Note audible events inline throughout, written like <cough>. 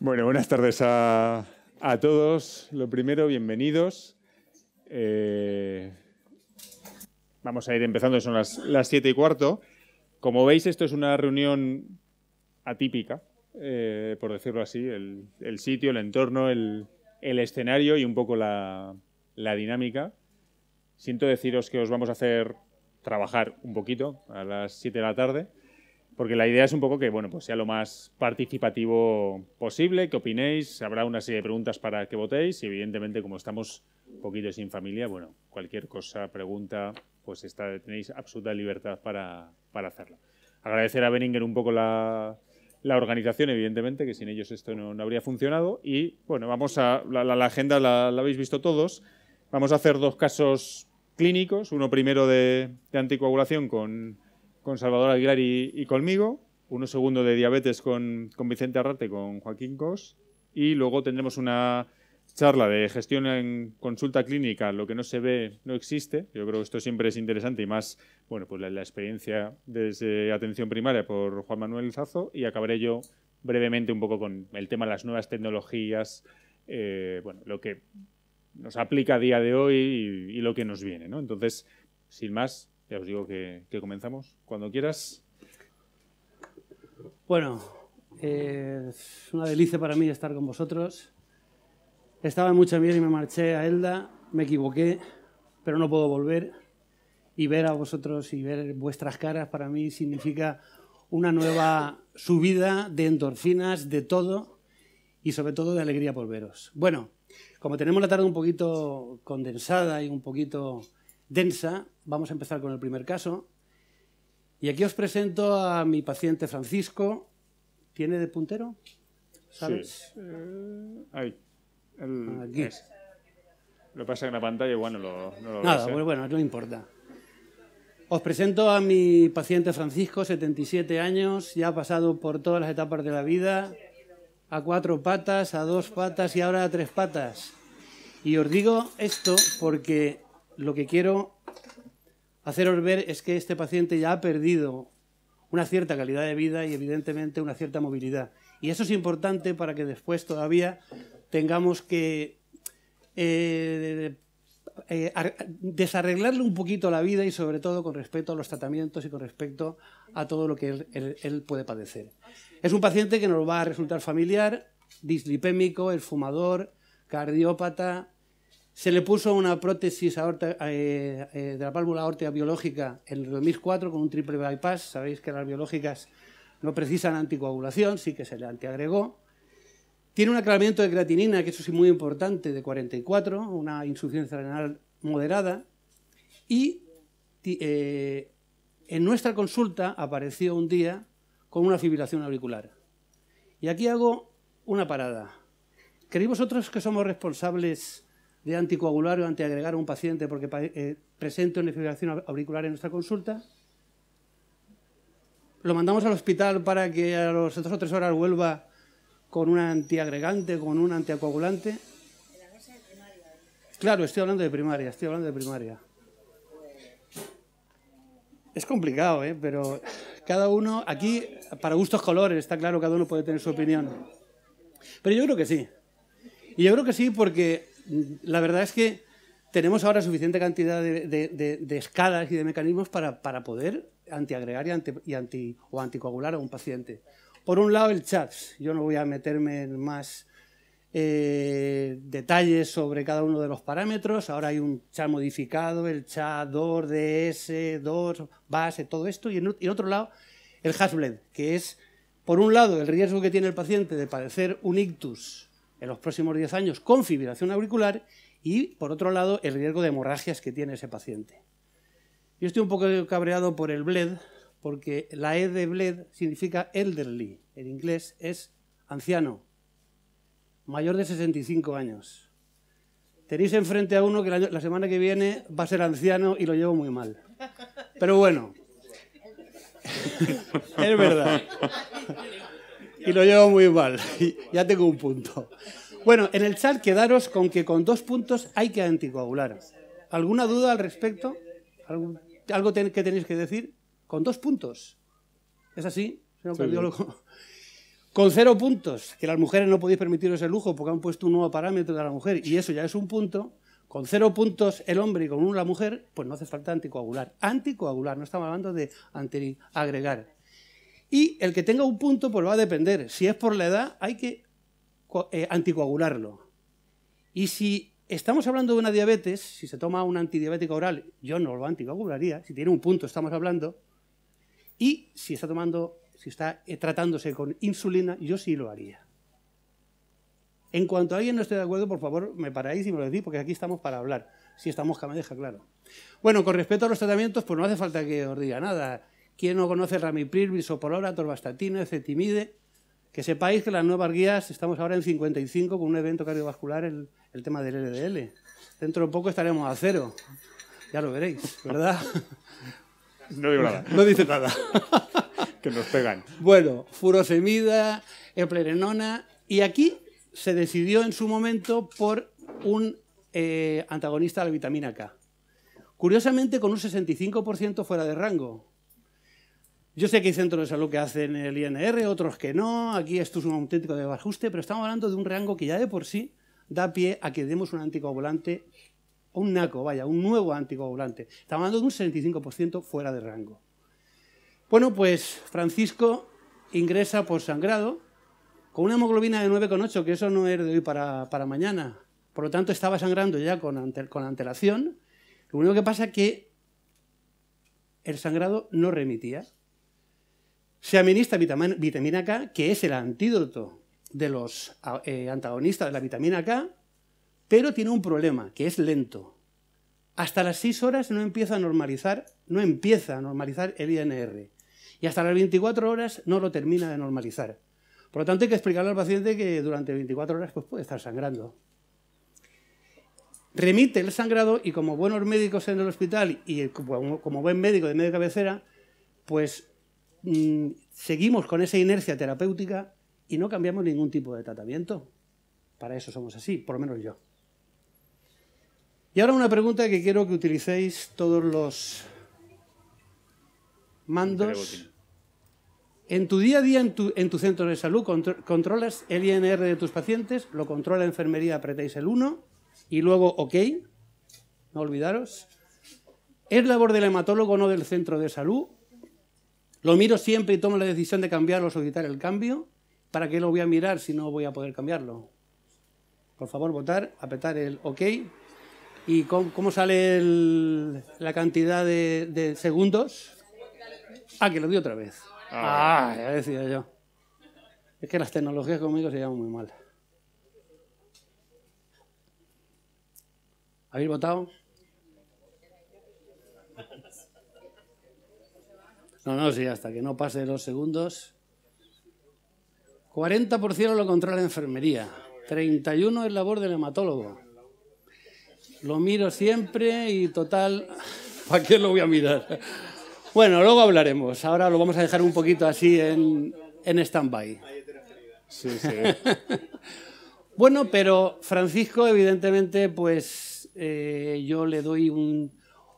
Bueno, buenas tardes a, a, todos. Lo primero, bienvenidos. Eh, vamos a ir empezando, son las, siete. y cuarto. Como veis, esto es una reunión atípica, eh, por decirlo así. El, sitio, el entorno, el, escenario y un poco la, la, dinámica. Siento deciros que os vamos a hacer trabajar un poquito a las 7 de la tarde porque la idea es un poco que bueno, pues sea lo más participativo posible, que opinéis, habrá una serie de preguntas para que votéis y evidentemente como estamos un poquito sin familia, bueno, cualquier cosa, pregunta, pues está, tenéis absoluta libertad para, hacerlo. Agradecer a Beninger un poco la, organización, evidentemente, que sin ellos esto no, habría funcionado y bueno, vamos a, la, agenda la, habéis visto todos, vamos a hacer dos casos clínicos, uno primero de anticoagulación con con Salvador Aguilar y, conmigo, uno segundo de diabetes con, Vicente Arrate con Joaquín Cos, y luego tendremos una charla de gestión en consulta clínica, lo que no se ve no existe. Yo creo que esto siempre es interesante y más, bueno, pues la, experiencia desde atención primaria por Juan Manuel Zazo y acabaré yo brevemente un poco con el tema de las nuevas tecnologías, eh, bueno, lo que nos aplica a día de hoy y, y lo que nos viene, ¿no? Entonces, sin más, ya os digo que, comenzamos. Cuando quieras. Bueno, es eh, una delicia para mí estar con vosotros. Estaba en mucha mierda y me marché a Elda, me equivoqué, pero no puedo volver. Y ver a vosotros y ver vuestras caras para mí significa una nueva subida de endorfinas, de todo y sobre todo de alegría por veros. Bueno, como tenemos la tarde un poquito condensada y un poquito densa. Vamos a empezar con el primer caso. Y aquí os presento a mi paciente Francisco. ¿Tiene de puntero? ¿Sabes? Sí. Eh, lo pasa en la pantalla igual no lo, no lo Nada, pues bueno, no importa. Os presento a mi paciente Francisco, 77 años, ya ha pasado por todas las etapas de la vida, a cuatro patas, a dos patas y ahora a tres patas. Y os digo esto porque lo que quiero haceros ver es que este paciente ya ha perdido una cierta calidad de vida y evidentemente una cierta movilidad. Y eso es importante para que después todavía tengamos que eh, eh, desarreglarle un poquito la vida y sobre todo con respecto a los tratamientos y con respecto a todo lo que él, él puede padecer. Es un paciente que nos va a resultar familiar, dislipémico, el fumador, cardiópata, se le puso una prótesis eh, eh, de la válvula aórtica biológica en el 2004 con un triple bypass. Sabéis que las biológicas no precisan anticoagulación, sí que se le antiagregó. Tiene un aclaramiento de creatinina, que eso sí muy importante, de 44, una insuficiencia renal moderada. Y eh, en nuestra consulta apareció un día con una fibrilación auricular. Y aquí hago una parada. ¿Creéis vosotros que somos responsables de anticoagular o antiagregar a un paciente porque eh, presenta una fibrilación auricular en nuestra consulta. Lo mandamos al hospital para que a las dos o tres horas vuelva con un antiagregante, con un anticoagulante. Claro, estoy hablando de primaria, estoy hablando de primaria. Es complicado, ¿eh? pero cada uno, aquí, para gustos colores, está claro, cada uno puede tener su opinión. Pero yo creo que sí. Y yo creo que sí porque la verdad es que tenemos ahora suficiente cantidad de, escalas y de mecanismos para, poder antiagregar y, o anticoagular a un paciente. Por un lado, el CHAPS. Yo no voy a meterme en más eh, detalles sobre cada uno de los parámetros. Ahora hay un CHA modificado, el CHA DOR, DS, 2, base, todo esto. Y en, otro lado, el HASBLED, que es, por un lado, el riesgo que tiene el paciente de padecer un ictus en los próximos 10 años con fibrilación auricular y, por otro lado, el riesgo de hemorragias que tiene ese paciente. Yo estoy un poco cabreado por el BLED, porque la E de BLED significa elderly, en inglés es anciano, mayor de 65 años. Tenéis enfrente a uno que la semana que viene va a ser anciano y lo llevo muy mal. Pero bueno, <laughs> es verdad. <laughs> y lo llevo muy mal. <laughs> ya tengo un punto. Bueno, en el chat quedaros con que con dos puntos hay que anticoagular. ¿Alguna duda al respecto? ¿Algo, que tenéis que decir? Con dos puntos. ¿Es así, <laughs> Con cero puntos, que las mujeres no podéis permitiros el lujo porque han puesto un nuevo parámetro de la mujer y eso ya es un punto. Con cero puntos el hombre y con uno la mujer, pues no hace falta anticoagular. Anticoagular, no estamos hablando de agregar. Y el que tenga un punto, pues va a depender. Si es por la edad, hay que eh, anticoagularlo. Y si estamos hablando de una diabetes, si se toma un antidiabético oral, yo no lo anticoagularía. Si tiene un punto, estamos hablando. Y si está tomando, si está eh, tratándose con insulina, yo sí lo haría. En cuanto a alguien no esté de acuerdo, por favor, me paráis y me lo decís, porque aquí estamos para hablar. Si estamos, que me deja claro. Bueno, con respecto a los tratamientos, pues no hace falta que os diga nada. ¿Quién no conoce Ramipril, Bisoprolol, Torvastatina, Cetimide? Que sepáis que las nuevas guías, estamos ahora en 55 con un evento cardiovascular, el, tema del LDL. Dentro de poco estaremos a cero. Ya lo veréis, ¿verdad? No digo nada. No dice nada. <laughs> que nos pegan. Bueno, furosemida, eplerenona. Y aquí se decidió en su momento por un eh, antagonista de la vitamina K. Curiosamente, con un 65% fuera de rango. Yo sé que hay centros de salud que hacen el INR, otros que no, aquí esto es un auténtico de desajuste, pero estamos hablando de un rango que ya de por sí da pie a que demos un anticoagulante, un NACO, vaya, un nuevo anticoagulante. Estamos hablando de un 65% fuera de rango. Bueno, pues Francisco ingresa por sangrado con una hemoglobina de 9,8, que eso no es de hoy para, mañana. Por lo tanto, estaba sangrando ya con, con antelación. Lo único que pasa es que el sangrado no remitía. Se administra vitamina K, que es el antídoto de los eh, antagonistas de la vitamina K, pero tiene un problema, que es lento. Hasta las 6 horas no empieza a normalizar, no empieza a normalizar el INR. Y hasta las 24 horas no lo termina de normalizar. Por lo tanto, hay que explicarle al paciente que durante 24 horas pues, puede estar sangrando. Remite el sangrado y como buenos médicos en el hospital y como buen médico de media cabecera, pues Mm, seguimos con esa inercia terapéutica y no cambiamos ningún tipo de tratamiento. Para eso somos así, por lo menos yo. Y ahora una pregunta que quiero que utilicéis todos los mandos. En tu día a día, en tu, centro de salud, controlas el INR de tus pacientes, lo controla la enfermería, apretáis el 1 y luego OK, no olvidaros. ¿Es labor del hematólogo, no del centro de salud? Lo miro siempre y tomo la decisión de cambiarlo o solicitar el cambio. ¿Para qué lo voy a mirar si no voy a poder cambiarlo? Por favor, votar, apretar el OK. ¿Y cómo, sale la cantidad de, segundos? Ah, que lo di otra vez. Ah. ah, ya decía yo. Es que las tecnologías conmigo se llevan muy mal. ¿Habéis votado? No, no, sí, hasta que no pase los segundos. 40% lo controla la enfermería, 31% es labor del hematólogo. Lo miro siempre y total, ¿para <laughs> qué lo voy a mirar? Bueno, luego hablaremos. Ahora lo vamos a dejar un poquito así en, en stand-by. Sí, sí. <laughs> bueno, pero Francisco, evidentemente, pues eh, yo le doy un,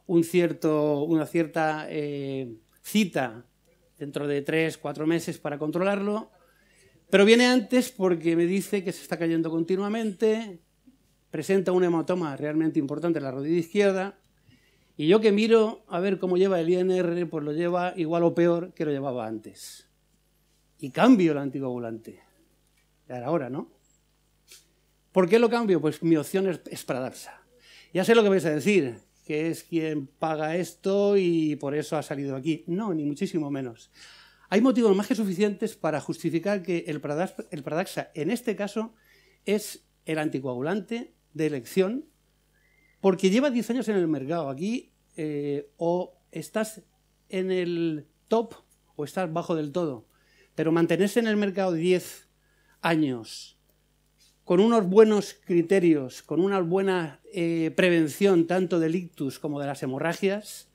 un cierto, una cierta eh, cita dentro de tres, cuatro meses para controlarlo, pero viene antes porque me dice que se está cayendo continuamente, presenta un hematoma realmente importante en la rodilla izquierda, y yo que miro a ver cómo lleva el INR, pues lo lleva igual o peor que lo llevaba antes. Y cambio el anticoagulante. Ya era ¿no? ¿Por qué lo cambio? Pues mi opción es, para Ya sé lo que vais a decir que es quien paga esto y por eso ha salido aquí. No, ni muchísimo menos. Hay motivos más que suficientes para justificar que el Pradaxa, en este caso es el anticoagulante de elección porque lleva 10 años en el mercado. Aquí eh, o estás en el top o estás bajo del todo. Pero mantenerse en el mercado 10 años con unos buenos criterios, con una buena eh, prevención tanto del ictus como de las hemorragias,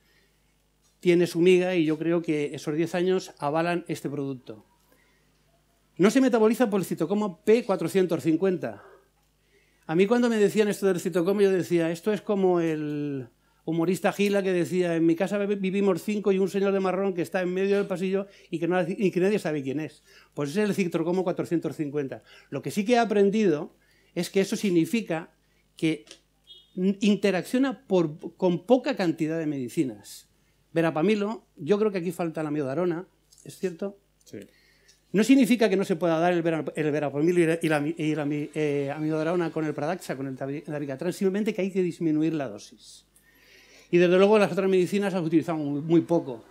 tiene su miga y yo creo que esos 10 años avalan este producto. No se metaboliza por el citocomo P450. A mí cuando me decían esto del citocomo yo decía, esto es como el, humorista Gila que decía, en mi casa vivimos cinco y un señor de marrón que está en medio del pasillo y que, nadie sabe quién es. Pues es el como 450. Lo que sí que he aprendido es que eso significa que interacciona con poca cantidad de medicinas. Verapamilo, yo creo que aquí falta la miodarona, ¿es cierto? No significa que no se pueda dar el, verapamilo y la, y eh, amiodarona con el Pradaxa, con el dabigatran, simplemente que hay que disminuir la dosis. Y desde luego las otras medicinas las utilizamos muy poco.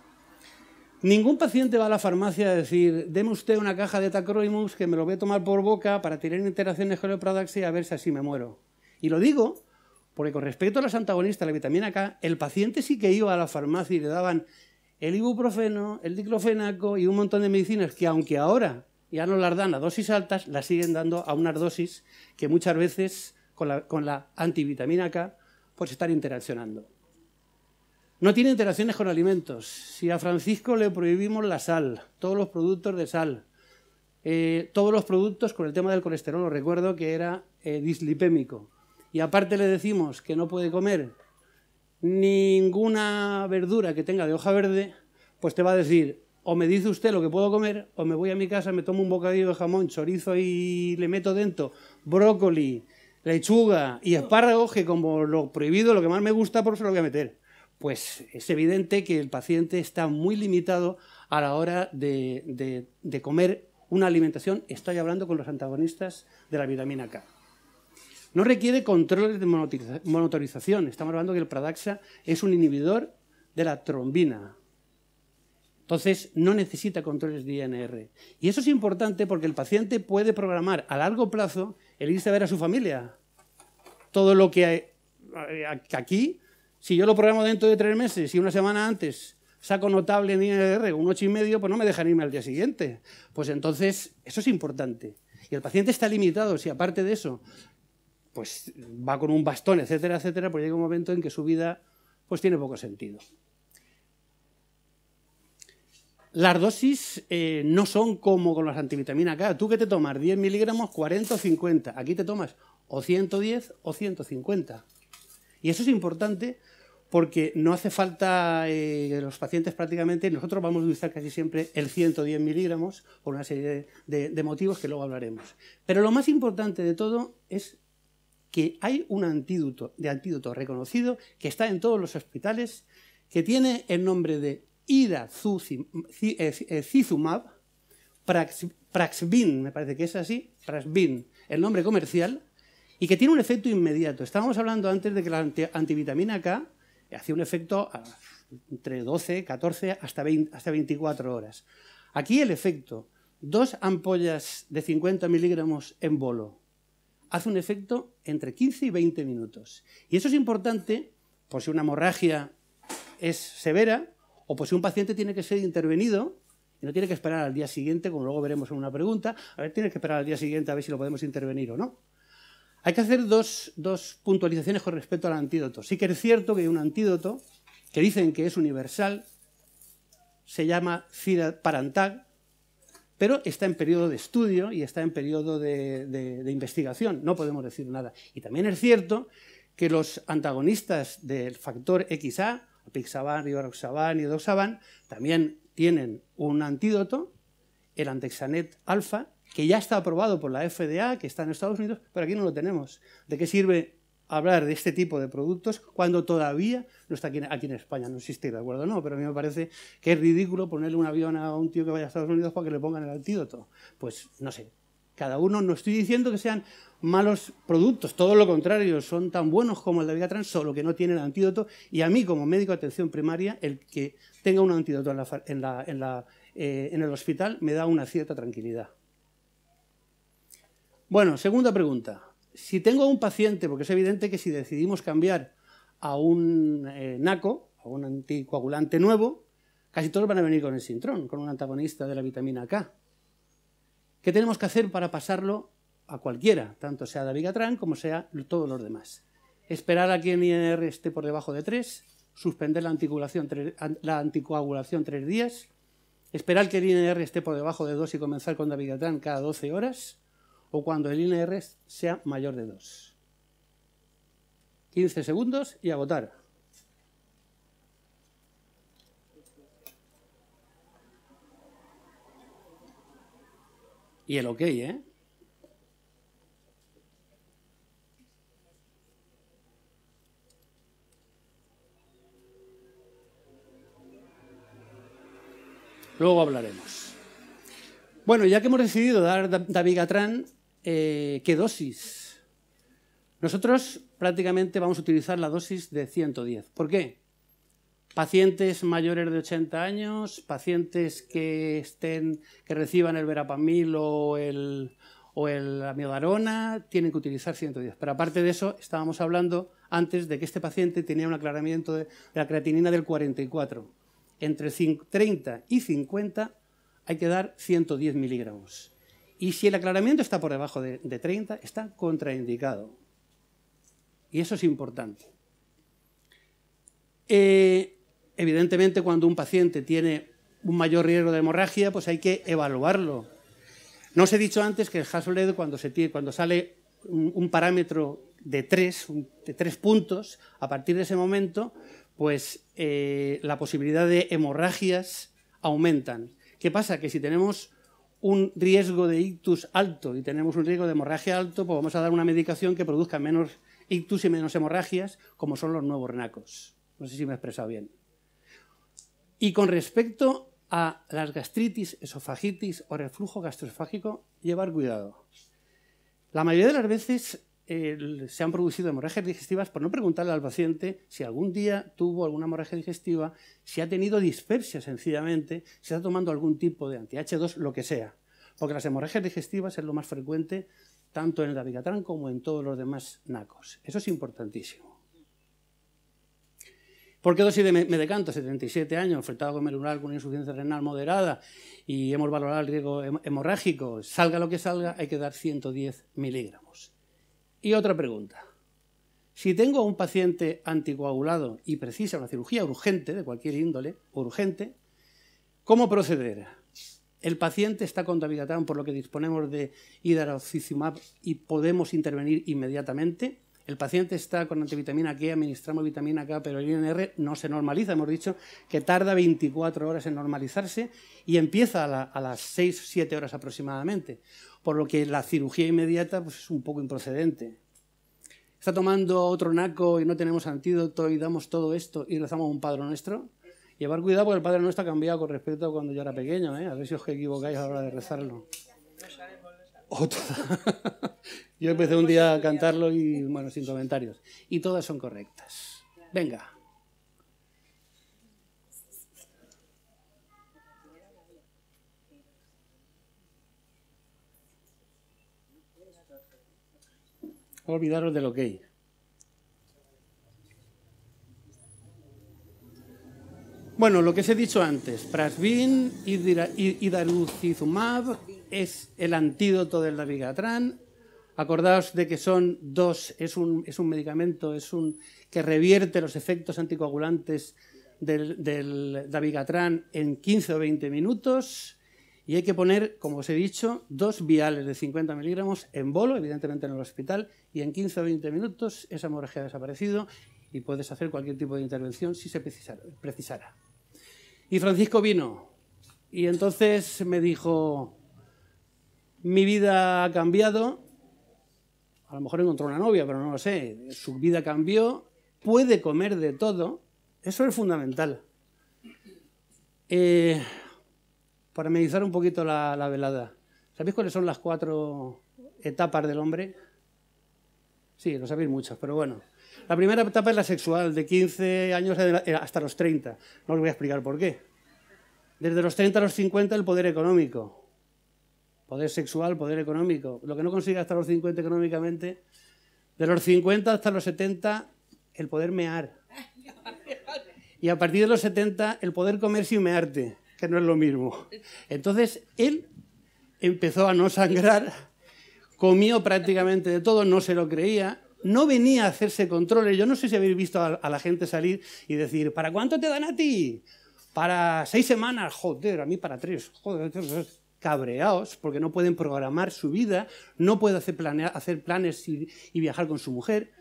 Ningún paciente va a la farmacia a decir, deme usted una caja de Tacroimus que me lo voy a tomar por boca para tener interacciones con el y a ver si así me muero. Y lo digo porque con respecto a los antagonistas, de la vitamina K, el paciente sí que iba a la farmacia y le daban el ibuprofeno, el diclofenaco y un montón de medicinas que aunque ahora ya no las dan a dosis altas, las siguen dando a unas dosis que muchas veces con la, con la antivitamina K pues están interaccionando. No tiene interacciones con alimentos. Si a Francisco le prohibimos la sal, todos los productos de sal, eh, todos los productos con el tema del colesterol, recuerdo que era eh, dislipémico. Y aparte le decimos que no puede comer ninguna verdura que tenga de hoja verde, pues te va a decir, o me dice usted lo que puedo comer, o me voy a mi casa, me tomo un bocadillo de jamón, chorizo y le meto dentro brócoli, lechuga y espárragos, que como lo prohibido, lo que más me gusta, por eso lo voy a meter pues es evidente que el paciente está muy limitado a la hora de, comer una alimentación, estoy hablando con los antagonistas de la vitamina K. No requiere controles de monitorización. Estamos hablando que el Pradaxa es un inhibidor de la trombina. Entonces, no necesita controles de INR. Y eso es importante porque el paciente puede programar a largo plazo el irse a ver a su familia. Todo lo que hay eh, aquí si yo lo programo dentro de tres meses, y una semana antes saco notable en INR un medio, pues no me dejan irme al día siguiente. Pues entonces, eso es importante. Y el paciente está limitado, si aparte de eso, pues va con un bastón, etcétera, etcétera, pues llega un momento en que su vida pues tiene poco sentido. Las dosis eh, no son como con las antivitaminas K. Tú que te tomas 10 miligramos, 40 o 50. Aquí te tomas o 110 o 150. Y eso es importante porque no hace falta, eh, los pacientes prácticamente, nosotros vamos a utilizar casi siempre el 110 miligramos por una serie de, motivos que luego hablaremos. Pero lo más importante de todo es que hay un antídoto, de antídoto reconocido que está en todos los hospitales, que tiene el nombre de idazumab, eh, eh, Praxbin, me parece que es así, Praxbin, el nombre comercial, y que tiene un efecto inmediato. Estábamos hablando antes de que la antivitamina K hacía un efecto entre 12, 14 hasta, hasta 24 horas. Aquí el efecto, dos ampollas de 50 miligramos en bolo, hace un efecto entre 15 y 20 minutos. Y eso es importante por si una hemorragia es severa o por si un paciente tiene que ser intervenido y no tiene que esperar al día siguiente, como luego veremos en una pregunta, a ver, tiene que esperar al día siguiente a ver si lo podemos intervenir o no. Hay que hacer dos, puntualizaciones con respecto al antídoto. Sí que es cierto que hay un antídoto que dicen que es universal, se llama CIDAD-PARANTAG, pero está en periodo de estudio y está en periodo de, investigación, no podemos decir nada. Y también es cierto que los antagonistas del factor XA, Apixaban, Rivaroxaban y Doxaban, también tienen un antídoto, el antexanet alfa, que ya está aprobado por la FDA, que está en Estados Unidos, pero aquí no lo tenemos. ¿De qué sirve hablar de este tipo de productos cuando todavía no está aquí, en España? No existe, ¿de acuerdo? No, pero a mí me parece que es ridículo ponerle un avión a un tío que vaya a Estados Unidos para que le pongan el antídoto. Pues no sé, cada uno, no estoy diciendo que sean malos productos, todo lo contrario, son tan buenos como el de Vigatran, solo que no el antídoto. Y a mí, como médico de atención primaria, el que tenga un antídoto en eh, el hospital me da una cierta tranquilidad. Bueno, segunda pregunta. Si tengo un paciente, porque es evidente que si decidimos cambiar a un eh, NACO, a un anticoagulante nuevo, casi todos van a venir con el sintrón, con un antagonista de la vitamina K. ¿Qué tenemos que hacer para pasarlo a cualquiera, tanto sea Davigatran como sea todos los demás? Esperar a que el INR esté por debajo de 3, suspender la anticoagulación, la anticoagulación 3 días, esperar que el INR esté por debajo de 2 y comenzar con Davigatran cada 12 horas, o cuando el INR sea mayor de 2. 15 segundos y agotar. Y el OK, ¿eh? Luego hablaremos. Bueno, ya que hemos decidido dar David Atran eh, qué dosis. Nosotros prácticamente vamos a utilizar la dosis de 110. ¿Por qué? Pacientes mayores de 80 años, pacientes que, estén, que reciban el verapamil o el, o el amiodarona, tienen que utilizar 110. Pero aparte de eso, estábamos hablando antes de que este paciente tenía un aclaramiento de la creatinina del 44. Entre 30 y 50 hay que dar 110 miligramos. Y si el aclaramiento está por debajo de, 30, está contraindicado. Y eso es importante. Eh, evidentemente, cuando un paciente tiene un mayor riesgo de hemorragia, pues hay que evaluarlo. No os he dicho antes que el Hasselblad, cuando, se cuando sale un, parámetro de tres, de tres puntos, a partir de ese momento, pues eh, la posibilidad de hemorragias aumentan. ¿Qué pasa? Que si tenemos un riesgo de ictus alto y tenemos un riesgo de hemorragia alto, pues vamos a dar una medicación que produzca menos ictus y menos hemorragias, como son los nuevos renacos. No sé si me he expresado bien. Y con respecto a las gastritis, esofagitis o reflujo gastroesofágico, llevar cuidado. La mayoría de las veces se han producido hemorragias digestivas por no preguntarle al paciente si algún día tuvo alguna hemorragia digestiva, si ha tenido dispersia sencillamente, si está tomando algún tipo de anti-H2, lo que sea. Porque las hemorragias digestivas es lo más frecuente tanto en el dabigatran como en todos los demás nacos. Eso es importantísimo. ¿Por qué dosis de me, decanto? 77 años, con melunar con insuficiencia renal moderada y hemos valorado el riesgo hemorrágico. Salga lo que salga, hay que dar 110 miligramos. Y otra pregunta. Si tengo a un paciente anticoagulado y precisa una cirugía urgente, de cualquier índole, urgente, ¿cómo proceder? El paciente está con por lo que disponemos de hidroxizumab y podemos intervenir inmediatamente. El paciente está con antivitamina K, administramos vitamina K, pero el INR no se normaliza. Hemos dicho que tarda 24 horas en normalizarse y empieza a, a las 6-7 horas aproximadamente por lo que la cirugía inmediata pues, es un poco improcedente. Está tomando otro naco y no tenemos antídoto y damos todo esto y rezamos un Padre Nuestro. Llevar cuidado porque el Padre Nuestro ha cambiado con respecto a cuando yo era pequeño, ¿eh? a ver si os equivocáis a la hora de rezarlo. <laughs> Yo empecé un día a cantarlo y, bueno, sin comentarios. Y todas son correctas. Venga. de lo que hay. Bueno, lo que os he dicho antes, Prasvin y es el antídoto del dabigatran. Acordaos de que son dos, es un, es un medicamento es un, que revierte los efectos anticoagulantes del, del en 15 o 20 minutos. Y hay que poner, como os he dicho, dos viales de 50 miligramos en bolo, evidentemente en el hospital, y en 15 o 20 minutos esa hemorragia ha desaparecido y puedes hacer cualquier tipo de intervención si se precisara. Y Francisco vino y entonces me dijo, mi vida ha cambiado, a lo mejor encontró una novia, pero no lo sé, su vida cambió, puede comer de todo, eso es fundamental. Eh, para amenizar un poquito la, velada. ¿Sabéis cuáles son las cuatro etapas del hombre? Sí, lo sabéis muchas, pero bueno. La primera etapa es la sexual, de 15 años eh, hasta los 30. No os voy a explicar por qué. Desde los 30 a los 50 el poder económico. Poder sexual, poder económico. Lo que no consigue hasta los 50 económicamente. De los 50 hasta los 70 el poder mear. <laughs> Y a partir de los 70 el poder comer sin mearte que no es lo mismo. Entonces, él empezó a no sangrar, comió prácticamente de todo, no se lo creía, no venía a hacerse controles. Yo no sé si habéis visto a, la gente salir y decir, ¿para cuánto te dan a ti? Para seis semanas, joder, a mí para tres, joder, cabreados porque no pueden programar su vida, no puede hacer, planes y viajar con su mujer.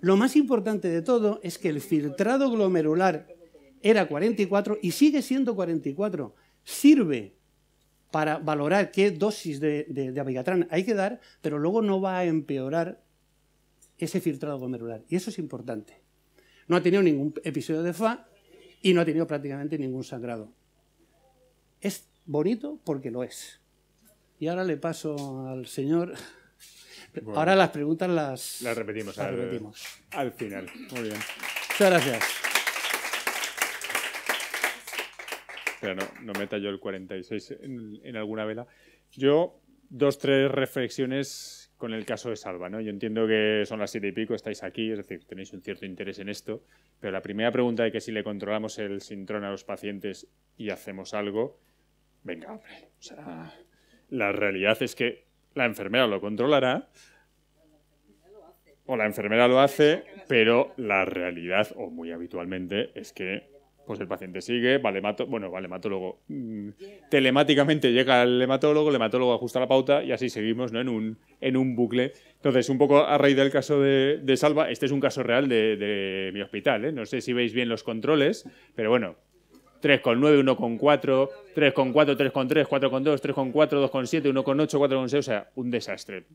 Lo más importante de todo es que el filtrado glomerular era 44 y sigue siendo 44. Sirve para valorar qué dosis de, de, hay que dar, pero luego no va a empeorar ese filtrado glomerular. Y eso es importante. No ha tenido ningún episodio de FA y no ha tenido prácticamente ningún sangrado. Es bonito porque lo es. Y ahora le paso al señor. ahora las preguntas las, las repetimos, al, repetimos. al final. Muchas gracias. no, no meta yo el 46 en, alguna vela. Yo, dos, tres reflexiones con el caso de Salva, ¿no? Yo entiendo que son las siete y pico, estáis aquí, es decir, tenéis un cierto interés en esto, pero la primera pregunta de que si le controlamos el sintrón a los pacientes y hacemos algo, venga, hombre, o la realidad es que la enfermera lo controlará, o la enfermera lo hace, pero la realidad, o muy habitualmente, es que pues el paciente sigue, Vale, al bueno, hematólogo. Mm, telemáticamente llega al hematólogo, el hematólogo ajusta la pauta y así seguimos ¿no? en, un, en un bucle. Entonces, un poco a raíz del caso de, Salva, este es un caso real de, mi hospital, ¿eh? no sé si veis bien los controles, pero bueno, 3,9, 1,4, 3,4, 3,3, 4,2, 3,4, 2,7, 1,8, 4,6, o sea, un desastre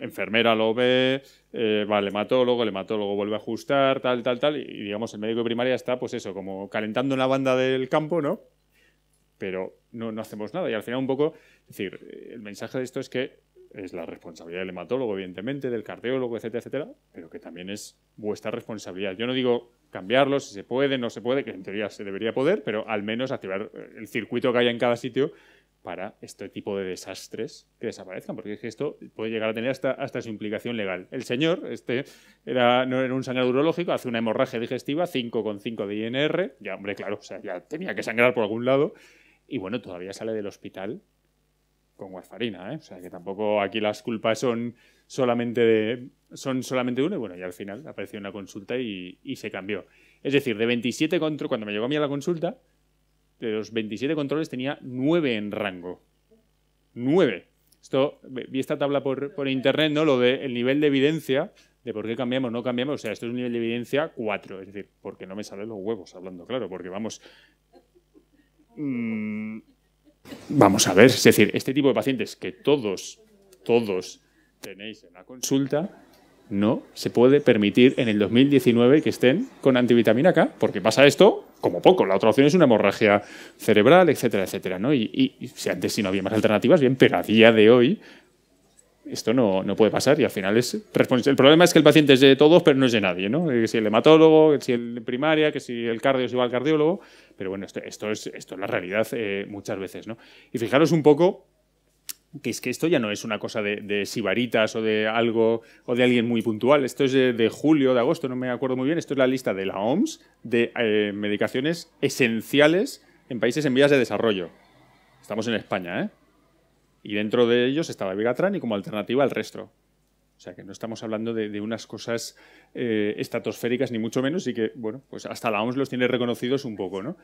enfermera lo ve, eh, va al hematólogo, el hematólogo vuelve a ajustar, tal, tal, tal, y digamos el médico de primaria está, pues eso, como calentando en la banda del campo, ¿no? Pero no, no hacemos nada. Y al final un poco, es decir, el mensaje de esto es que es la responsabilidad del hematólogo, evidentemente, del cardiólogo, etcétera, etcétera, pero que también es vuestra responsabilidad. Yo no digo cambiarlo, si se puede, no se puede, que en teoría se debería poder, pero al menos activar el circuito que haya en cada sitio para este tipo de desastres que desaparezcan, porque es que esto puede llegar a tener hasta, hasta su implicación legal. El señor, este, era, no era un sangrado urológico, hace una hemorragia digestiva, 5,5 de INR, ya, hombre, claro, o sea, ya tenía que sangrar por algún lado, y bueno, todavía sale del hospital con warfarina, ¿eh? O sea, que tampoco aquí las culpas son solamente de, son solamente uno, y bueno, y al final apareció una consulta y, y se cambió. Es decir, de 27 contra, cuando me llegó a mí a la consulta, de los 27 controles tenía 9 en rango. 9. Esto, vi esta tabla por, internet, ¿no? Lo del nivel de evidencia, de por qué cambiamos, no cambiamos. O sea, esto es un nivel de evidencia 4. Es decir, porque no me salen los huevos hablando, claro, porque vamos. Mm, vamos a ver. Es decir, este tipo de pacientes que todos, todos tenéis en la consulta, no se puede permitir en el 2019 que estén con antivitamina K, porque pasa esto como poco. La otra opción es una hemorragia cerebral, etcétera, etcétera. ¿no? Y, si antes sí no había más alternativas, bien, pero a día de hoy esto no, puede pasar y al final es El problema es que el paciente es de todos, pero no es de nadie, ¿no? Que eh, si el hematólogo, que si el primaria, que si el cardio, si va al cardiólogo, pero bueno, esto, es, esto es la realidad eh, muchas veces, ¿no? Y fijaros un poco que es que esto ya no es una cosa de, sibaritas o de algo o de alguien muy puntual. Esto es de, julio, de agosto, no me acuerdo muy bien. Esto es la lista de la OMS de eh, medicaciones esenciales en países en vías de desarrollo. Estamos en España, ¿eh? Y dentro de ellos está la Vigatran y como alternativa al resto. O sea que no estamos hablando de, unas cosas eh, estratosféricas ni mucho menos y que, bueno, pues hasta la OMS los tiene reconocidos un poco, ¿no?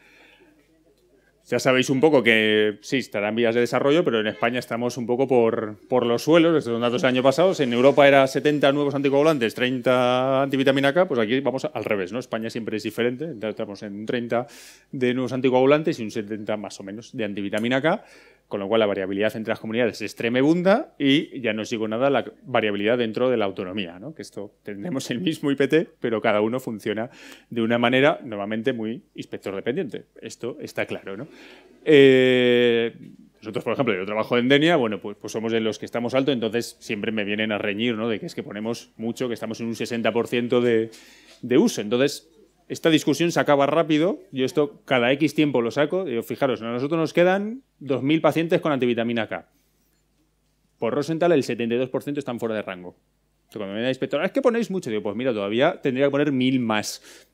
Ya sabéis un poco que sí, estarán vías de desarrollo, pero en España estamos un poco por, por los suelos. Estos son datos del año pasado. en Europa era 70 nuevos anticoagulantes, 30 antivitamina K, pues aquí vamos al revés. ¿no? España siempre es diferente. estamos en 30 de nuevos anticoagulantes y un 70 más o menos de antivitamina K con lo cual la variabilidad entre las comunidades es tremebunda y ya no sigo nada la variabilidad dentro de la autonomía, ¿no? que esto tendremos el mismo IPT, pero cada uno funciona de una manera nuevamente muy inspector dependiente. Esto está claro. Eh, nosotros, por ejemplo, yo trabajo en Denia, bueno, pues, pues somos de los que estamos alto, entonces siempre me vienen a reñir, ¿no? De que es que ponemos mucho, que estamos en un 60% de, de uso. Entonces, esta discusión se acaba rápido. Yo esto cada X tiempo lo saco. digo, fijaros, a nosotros nos quedan 2.000 pacientes con antivitamina K. Por Rosenthal el 72% están fuera de rango. Entonces, cuando me venía inspector, ah, es que ponéis mucho. Digo, pues mira, todavía tendría que poner 1.000 más.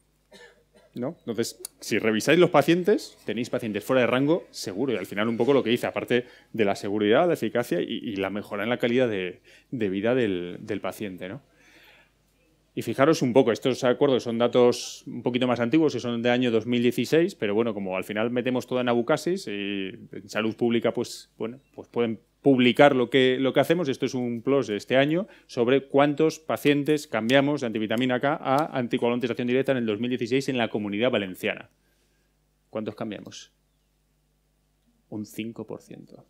¿No? Entonces, si revisáis los pacientes, tenéis pacientes fuera de rango seguro. Y al final un poco lo que hice, aparte de la seguridad, la eficacia y, la mejora en la calidad de, vida del, del paciente. ¿no? Y fijaros un poco, estos acuerdos son datos un poquito más antiguos que son de año 2016, pero bueno, como al final metemos todo en Abucasis, y en salud pública, pues bueno, pues pueden publicar lo que, lo que hacemos, esto es un plus de este año, sobre cuántos pacientes cambiamos de antivitamina K a anticolonización directa en el 2016 en la comunidad valenciana. ¿Cuántos cambiamos? Un 5%.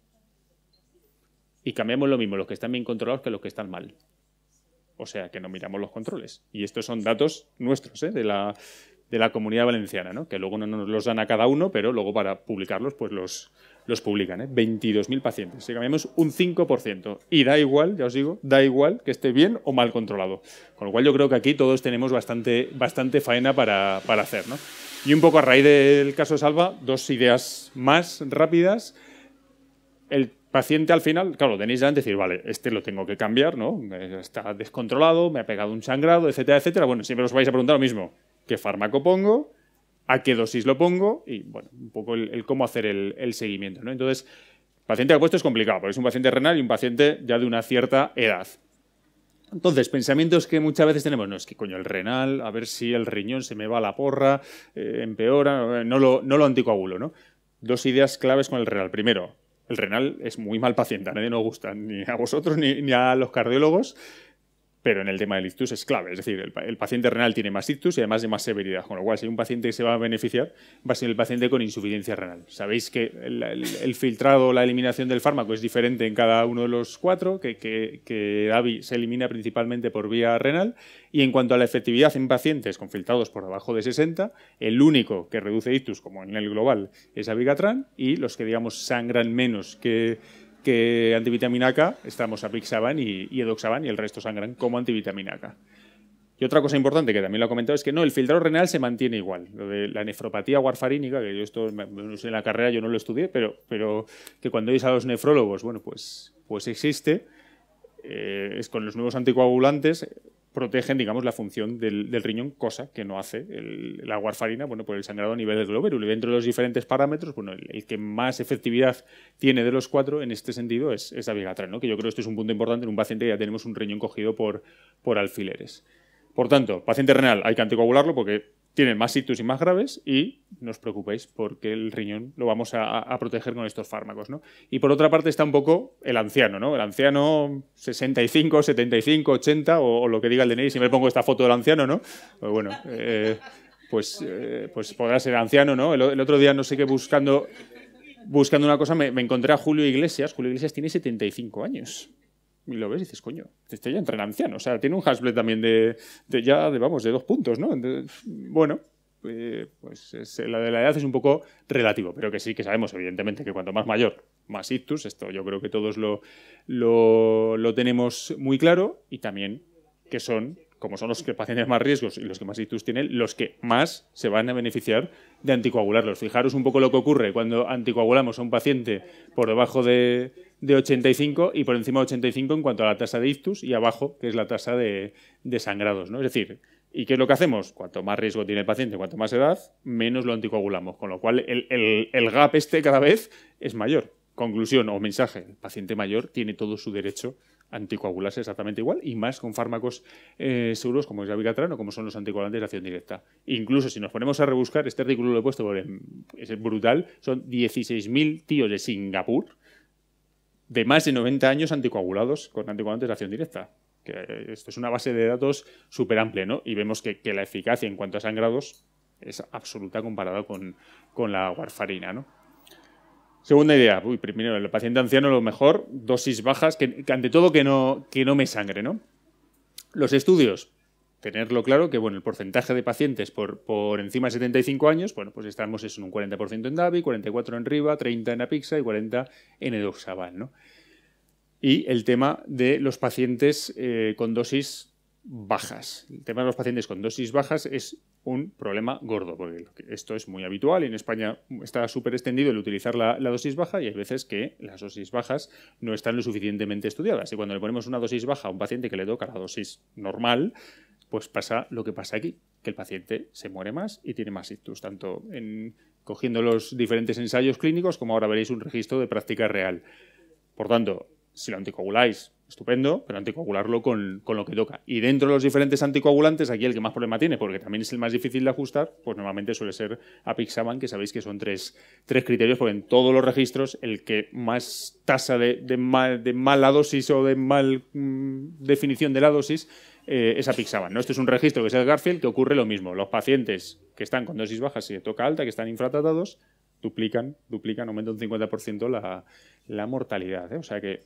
Y cambiamos lo mismo, los que están bien controlados que los que están mal. O sea que no miramos los controles. Y estos son datos nuestros, ¿eh? de, la, de la comunidad valenciana, ¿no? que luego no nos los dan a cada uno, pero luego para publicarlos, pues los, los publican. 22.000 ¿eh? pacientes. Si cambiamos un 5%. Y da igual, ya os digo, da igual que esté bien o mal controlado. Con lo cual yo creo que aquí todos tenemos bastante, bastante faena para, para hacer. ¿no? Y un poco a raíz del caso de Salva, dos ideas más rápidas. El paciente al final, claro, tenéis que decir, vale, este lo tengo que cambiar, ¿no? Eh, está descontrolado, me ha pegado un sangrado, etcétera, etcétera. Bueno, siempre os vais a preguntar lo mismo. ¿Qué fármaco pongo? ¿A qué dosis lo pongo? Y, bueno, un poco el, cómo hacer el, seguimiento, ¿no? Entonces, paciente apuesto es complicado, porque es un paciente renal y un paciente ya de una cierta edad. Entonces, pensamientos que muchas veces tenemos, no, es que coño, el renal, a ver si el riñón se me va a la porra, eh, empeora, no lo, no lo anticoagulo, ¿no? Dos ideas claves con el renal. Primero, el renal es muy mal paciente, a nadie nos gusta, ni a vosotros ni a los cardiólogos, pero en el tema del ictus es clave. Es decir, el, paciente renal tiene más ictus y además de más severidad, con lo cual si hay un paciente que se va a beneficiar va a ser el paciente con insuficiencia renal. Sabéis que el, filtrado o la eliminación del fármaco es diferente en cada uno de los cuatro, que, que AVI se elimina principalmente por vía renal y en cuanto a la efectividad en pacientes con filtrados por debajo de 60, el único que reduce ictus, como en el global, es Avigatran y los que digamos sangran menos que que antivitamina K estamos a Pixaban y Edoxaban y el resto sangran como antivitamina K. Y otra cosa importante que también lo he comentado es que no, el filtrado renal se mantiene igual. Lo de la nefropatía warfarínica, que yo esto en la carrera yo no lo estudié, pero, pero que cuando oís a los nefrólogos, bueno, pues, pues existe. Eh, es con los nuevos anticoagulantes protegen, digamos, la función del, riñón, cosa que no hace la warfarina, bueno, por pues el sangrado a nivel del glóbulo. Y dentro de los diferentes parámetros, bueno, el, que más efectividad tiene de los cuatro en este sentido es, es la ¿no? que yo creo que esto es un punto importante en un paciente que ya tenemos un riñón cogido por, por alfileres. Por tanto, paciente renal hay que anticoagularlo porque tienen más sitios y más graves y no os preocupéis porque el riñón lo vamos a, proteger con estos fármacos. ¿no? Y por otra parte está un poco el anciano, ¿no? el anciano 65, 75, 80 o, lo que diga el DNI, si me pongo esta foto del anciano, ¿no? Pues bueno, eh, pues, eh, pues podrá ser anciano, ¿no? El, otro día no sé qué buscando, buscando una cosa me, me encontré a Julio Iglesias, Julio Iglesias tiene 75 años. Y lo ves y dices, coño, este ya entra en anciano. O sea, tiene un Hasblet también de, ya, de, vamos, de dos puntos, ¿no? bueno, eh, pues eh, la de la edad es un poco relativo, pero que sí que sabemos, evidentemente, que cuanto más mayor, más ictus. Esto yo creo que todos lo, lo, lo tenemos muy claro y también que son como son los que pacientes más riesgos y los que más ictus tienen, los que más se van a beneficiar de anticoagularlos. Fijaros un poco lo que ocurre cuando anticoagulamos a un paciente por debajo de, 85 y por encima de 85 en cuanto a la tasa de ictus y abajo, que es la tasa de, sangrados. ¿no? Es decir, ¿y qué es lo que hacemos? Cuanto más riesgo tiene el paciente, cuanto más edad, menos lo anticoagulamos, con lo cual el, el gap este cada vez es mayor. Conclusión o mensaje, el paciente mayor tiene todo su derecho anticoagularse exactamente igual y más con fármacos eh, seguros como es la o como son los anticoagulantes de acción directa. Incluso si nos ponemos a rebuscar, este artículo lo he puesto es brutal, son 16.000 tíos de Singapur de más de 90 años anticoagulados con anticoagulantes de acción directa. Eh, esto es una base de datos súper amplia ¿no? y vemos que, la eficacia en cuanto a sangrados es absoluta comparada con, con la warfarina. ¿no? Segunda idea, uy, primero, el paciente anciano lo mejor, dosis bajas, que, ante todo que no, que no me sangre, ¿no? Los estudios, tenerlo claro que bueno, el porcentaje de pacientes por, por encima de 75 años, bueno, pues estamos en un 40% en DAVI, 44 en RIVA, 30 en APIXA y 40 en Edoxaval. ¿no? Y el tema de los pacientes eh, con dosis bajas. El tema de los pacientes con dosis bajas es un problema gordo, porque esto es muy habitual y en España está súper extendido el utilizar la, dosis baja y hay veces que las dosis bajas no están lo suficientemente estudiadas. Y cuando le ponemos una dosis baja a un paciente que le toca la dosis normal, pues pasa lo que pasa aquí, que el paciente se muere más y tiene más ictus, tanto en cogiendo los diferentes ensayos clínicos como ahora veréis un registro de práctica real. Por tanto, si lo anticoaguláis estupendo, pero anticoagularlo con, con, lo que toca. Y dentro de los diferentes anticoagulantes, aquí el que más problema tiene, porque también es el más difícil de ajustar, pues normalmente suele ser Apixaban, que sabéis que son tres, tres criterios, porque en todos los registros el que más tasa de, mal, de mala dosis o de mal mm, definición de la dosis eh, es Apixaban. ¿no? Este es un registro que es el Garfield, que ocurre lo mismo. Los pacientes que están con dosis bajas y de toca alta, que están infratratados duplican, duplican, aumentan un 50% la, la mortalidad. ¿eh? O sea que,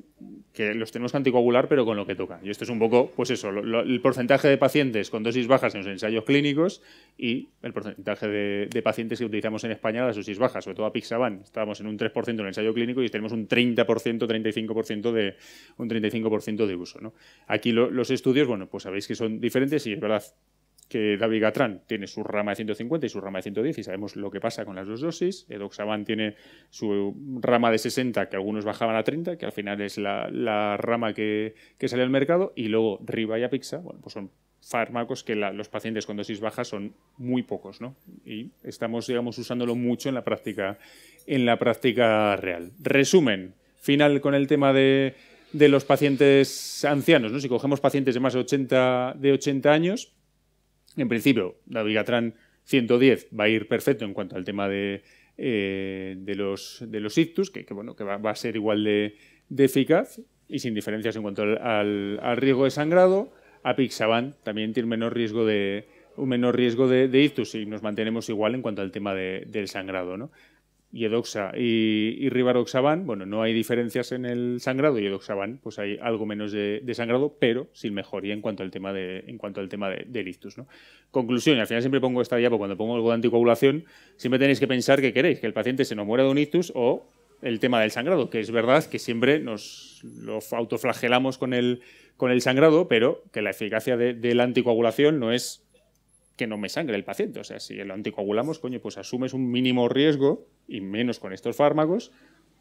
los tenemos que anticoagular, pero con lo que toca. Y esto es un poco, pues eso, el porcentaje de pacientes con dosis bajas en los ensayos clínicos y el porcentaje de, pacientes que utilizamos en España las dosis bajas, sobre todo a Pixaban. Estábamos en un 3% en el ensayo clínico y tenemos un 30%, 35% de, un 35 de uso. Aquí los estudios, bueno, pues sabéis que son diferentes y es verdad que Gatran tiene su rama de 150 y su rama de 110 y sabemos lo que pasa con las dos dosis. Edoxaban tiene su rama de 60 que algunos bajaban a 30, que al final es la, rama que, sale al mercado y luego Riva y Apixa, bueno, pues son fármacos que los pacientes con dosis bajas son muy pocos, Y estamos, digamos, usándolo mucho en la práctica, en la práctica real. Resumen, final con el tema de, los pacientes ancianos, ¿no? Si cogemos pacientes de más de 80, de 80 años, en principio, la Vigatran 110 va a ir perfecto en cuanto al tema de, eh, los, ictus, que, bueno, que va, a ser igual de, eficaz y sin diferencias en cuanto al, riesgo de sangrado. a Apixaban también tiene un menor riesgo de, ictus y nos mantenemos igual en cuanto al tema del sangrado. ¿no? y Edoxa y, Rivaroxaban, bueno, no hay diferencias en el sangrado y Edoxaban, pues hay algo menos de, sangrado, pero sin mejoría en cuanto al tema de, en cuanto al tema de, ictus, ¿no? Conclusión, y al final siempre pongo esta diapo cuando pongo algo de anticoagulación, siempre tenéis que pensar que queréis que el paciente se nos muera de un ictus o el tema del sangrado, que es verdad que siempre nos lo autoflagelamos con el, con el sangrado, pero que la eficacia de la anticoagulación no es que no me sangre el paciente. O sea, si lo anticoagulamos, coño, pues asumes un mínimo riesgo, y menos con estos fármacos,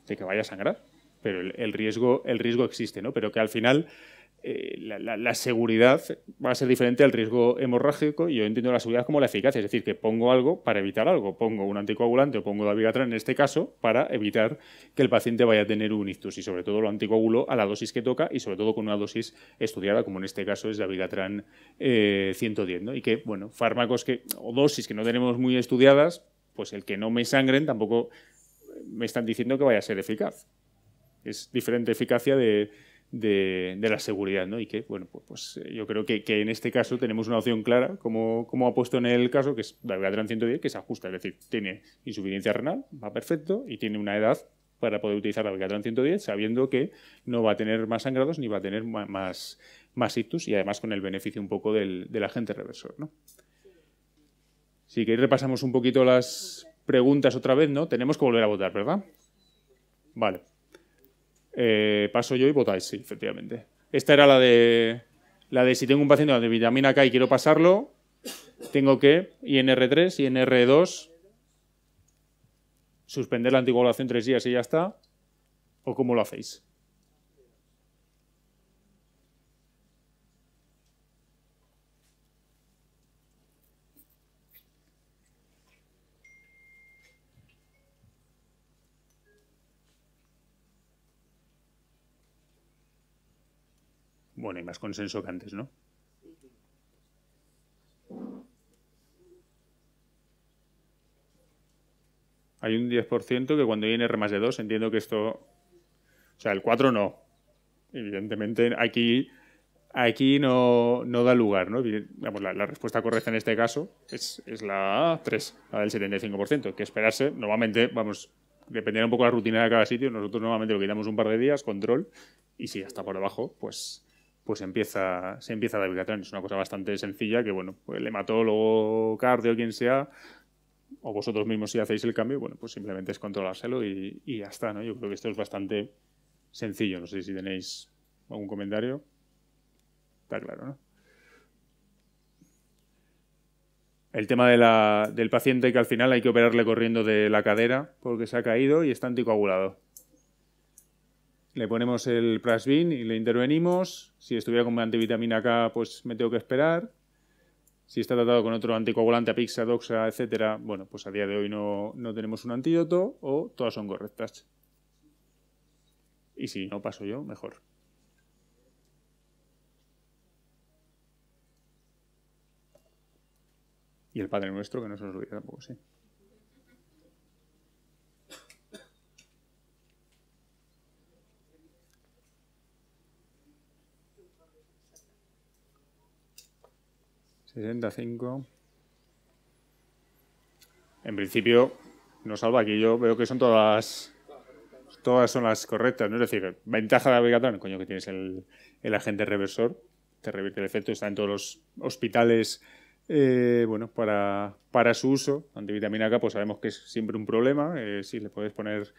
de que vaya a sangrar. Pero el, riesgo, el riesgo existe, ¿no? Pero que al final eh, la, seguridad va a ser diferente al riesgo hemorrágico y yo entiendo la seguridad como la eficacia, es decir, que pongo algo para evitar algo, pongo un anticoagulante o pongo dabigatran en este caso para evitar que el paciente vaya a tener un ictus y sobre todo lo anticoagulo a la dosis que toca y sobre todo con una dosis estudiada como en este caso es la eh, 110 y que bueno, fármacos que o dosis que no tenemos muy estudiadas, pues el que no me sangren tampoco me están diciendo que vaya a ser eficaz. Es diferente eficacia de, de, la seguridad, ¿no? Y que, bueno, pues, pues eh, yo creo que, en este caso tenemos una opción clara, como, como ha puesto en el caso, que es la Vigatran 110, que se ajusta, es decir, tiene insuficiencia renal, va perfecto, y tiene una edad para poder utilizar la Vigatran 110, sabiendo que no va a tener más sangrados ni va a tener más, más ictus, y además con el beneficio un poco del, agente reversor, ¿no? Si queréis repasamos un poquito las preguntas otra vez, ¿no? Tenemos que volver a votar, ¿verdad? Vale. Eh, paso yo y votáis, sí, efectivamente. Esta era la de, la de si tengo un paciente de vitamina K y quiero pasarlo, tengo que INR3, INR2, suspender la anticoagulación tres días y ya está. ¿O cómo lo hacéis? Bueno, hay más consenso que antes, ¿no? Hay un 10% que cuando viene R más de 2, entiendo que esto... O sea, el 4 no. Evidentemente, aquí, aquí no, da lugar, ¿no? La, la, respuesta correcta en este caso es, es la 3, la del 75%, que esperarse, normalmente, vamos, dependerá un poco de la rutina de cada sitio, nosotros normalmente lo quitamos un par de días, control, y si está por debajo, pues pues empieza, se empieza la aplicación. Es una cosa bastante sencilla que, bueno, pues el hematólogo, cardio, quien sea, o vosotros mismos si hacéis el cambio, bueno, pues simplemente es controlárselo y, ya está, ¿no? Yo creo que esto es bastante sencillo. No sé si tenéis algún comentario. Está claro, ¿no? El tema del paciente que al final hay que operarle corriendo de la cadera porque se ha caído y está anticoagulado le ponemos el Prasvin y le intervenimos. Si estuviera con antivitamina K, pues me tengo que esperar. Si está tratado con otro anticoagulante, apixa, doxa, etcétera, bueno, pues a día de hoy no, no tenemos un antídoto o todas son correctas. Y si no paso yo, mejor. Y el Padre Nuestro, que no se nos olvide tampoco, sí. 65. En principio, no salva aquí. Yo veo que son todas todas son las correctas, ¿no? Es decir, ventaja de Abigatón, coño, que tienes el, el, agente reversor, te revierte el efecto, está en todos los hospitales, eh, bueno, para, para su uso. Antivitamina K, pues sabemos que es siempre un problema, eh, si le puedes poner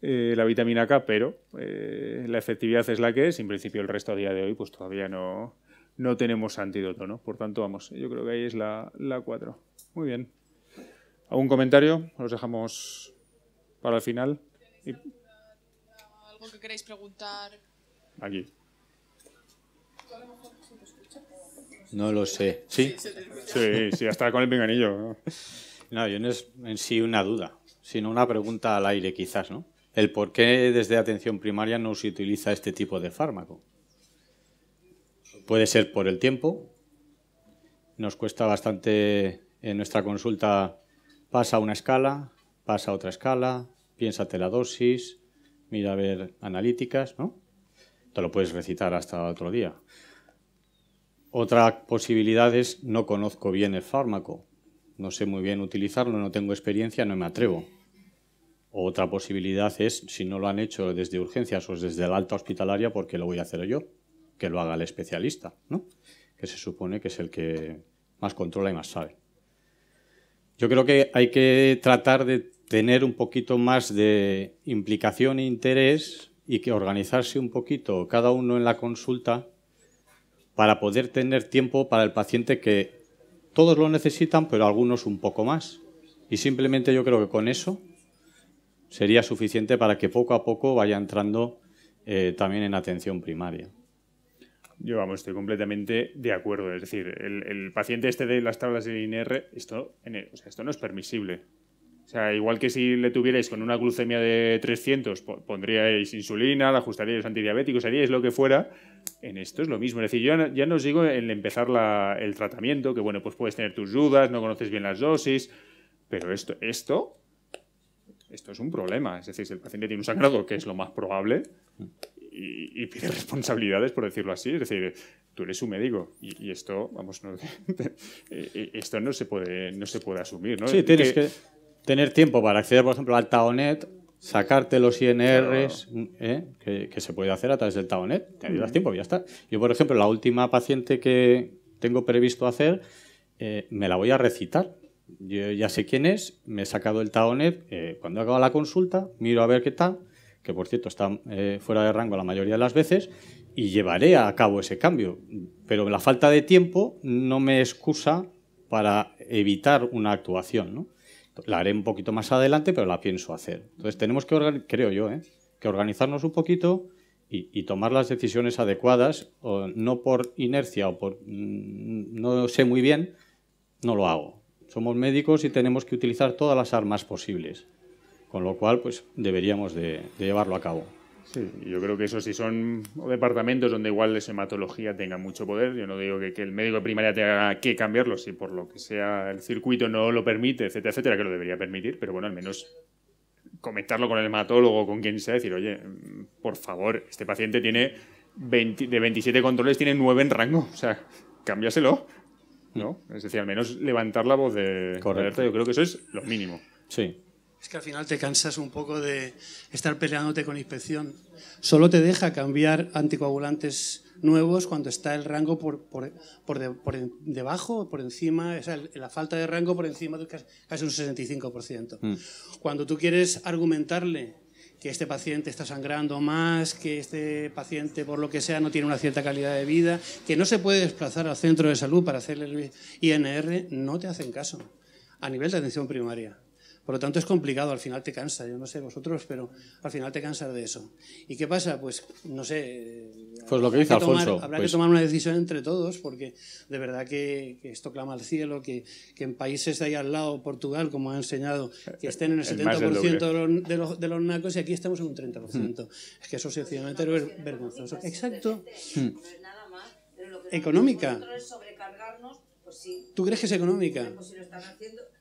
eh, la vitamina K, pero la efectividad es la que es, en principio el resto a día de hoy, pues todavía no, no tenemos antídoto, ¿no? Por tanto, vamos, yo creo que ahí es la 4. Muy bien. ¿Algún comentario? Los dejamos para el final. ¿Algo que queréis preguntar? Aquí. No lo sé. ¿Sí? Sí, sí, hasta con el pinganillo. <laughs> No, yo no es en sí una duda, sino una pregunta al aire quizás, ¿no? El por qué desde atención primaria no se utiliza este tipo de fármaco puede ser por el tiempo. Nos cuesta bastante, en nuestra consulta pasa una escala, pasa otra escala, piénsate la dosis, mira a ver analíticas, ¿no? Te lo puedes recitar hasta otro día. Otra posibilidad es no conozco bien el fármaco, no sé muy bien utilizarlo, no tengo experiencia, no me atrevo. Otra posibilidad es si no lo han hecho desde urgencias o desde la alta hospitalaria, porque lo voy a hacer yo? que lo haga el especialista, ¿no? que se supone que es el que más controla y más sabe. Yo creo que hay que tratar de tener un poquito más de implicación e interés y que organizarse un poquito cada uno en la consulta para poder tener tiempo para el paciente que todos lo necesitan, pero algunos un poco más. Y simplemente yo creo que con eso sería suficiente para que poco a poco vaya entrando eh, también en atención primaria. Yo, vamos, estoy completamente de acuerdo. Es decir, el, paciente este de las tablas de INR, esto, o esto no es permisible. O sea, igual que si le tuvierais con una glucemia de 300, pondríais insulina, la ajustaríais antidiabéticos, haríais lo que fuera. En esto es lo mismo. Es decir, yo ya no os digo en empezar el tratamiento, que bueno, pues puedes tener tus dudas, no conoces bien las dosis, pero esto, esto, esto es un problema. Es decir, si el paciente tiene un sangrado, que es lo más probable, y, pide <laughs> responsabilidades, por decirlo así. Es decir, tú eres un médico y, esto, vamos, no, <laughs> eh, esto no se puede, no se puede asumir, ¿no? Sí, tienes que, tener tiempo para acceder, por ejemplo, al Taonet, sacarte los INRs mm, ¿eh? que, se puede hacer a través del Taonet. Te ayudas tiempo, ya está. Yo, por ejemplo, la última paciente que tengo previsto hacer, eh, me la voy a recitar. Yo ya sé quién es, me he sacado el Taonet. Eh, cuando acaba la consulta, miro a ver qué tal que por cierto está eh, fuera de rango la mayoría de las veces, y llevaré a cabo ese cambio. Pero la falta de tiempo no me excusa para evitar una actuación. La haré un poquito más adelante, pero la pienso hacer. Entonces tenemos que, creo yo, ¿eh? que organizarnos un poquito y, tomar las decisiones adecuadas, no por inercia o por mm, no sé muy bien, no lo hago. Somos médicos y tenemos que utilizar todas las armas posibles con lo cual pues deberíamos de, llevarlo a cabo. Sí, yo creo que eso sí son departamentos donde igual la hematología tenga mucho poder. Yo no digo que, el médico de primaria tenga que cambiarlo, si por lo que sea el circuito no lo permite, etcétera, etcétera, que lo debería permitir, pero bueno, al menos comentarlo con el hematólogo, con quien sea, decir, oye, por favor, este paciente tiene de 27 controles, tiene 9 en rango, o sea, cámbiaselo, ¿no? Es decir, al menos levantar la voz de, Correcto. yo creo que eso es lo mínimo. Sí. Es que al final te cansas un poco de estar peleándote con inspección. Solo te deja cambiar anticoagulantes nuevos cuando está el rango por, por, por, debajo, por encima, o la falta de rango por encima de casi un 65%. Mm. Cuando tú quieres argumentarle que este paciente está sangrando más, que este paciente, por lo que sea, no tiene una cierta calidad de vida, que no se puede desplazar al centro de salud para hacerle el INR, no te hacen caso a nivel de atención primaria. Por lo tanto, es complicado, al final te cansa, yo no sé vosotros, pero al final te cansas de eso. ¿Y qué pasa? Pues no sé. Eh, pues lo que dice Habrá que pues tomar una decisión entre todos, porque de verdad que, esto clama al cielo, que, en países de ahí al lado, Portugal, como ha enseñado, que estén en el 70% eh, eh, de los, de, los, nacos y aquí estamos en un 30%. Es que eso sencillamente es vergonzoso. Exacto. Hmm. Económica. Pues ¿Tú crees que es económica? Pues,